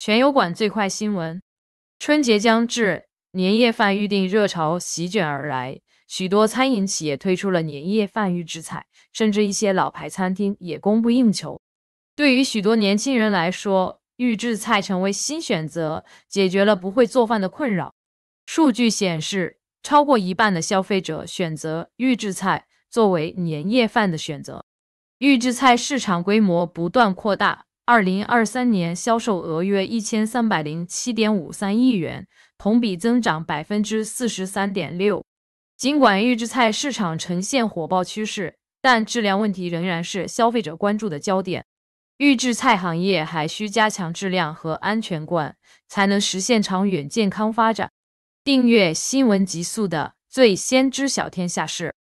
全油管最快新闻：春节将至，年夜饭预订热潮席卷而来，许多餐饮企业推出了年夜饭预制菜，甚至一些老牌餐厅也供不应求。对于许多年轻人来说，预制菜成为新选择，解决了不会做饭的困扰。数据显示，超过一半的消费者选择预制菜作为年夜饭的选择，预制菜市场规模不断扩大。二零二三年销售额约一千三百零七点五三亿元，同比增长百分之四十三点六。尽管预制菜市场呈现火爆趋势，但质量问题仍然是消费者关注的焦点。预制菜行业还需加强质量和安全观，才能实现长远健康发展。订阅新闻极速的，最先知晓天下事。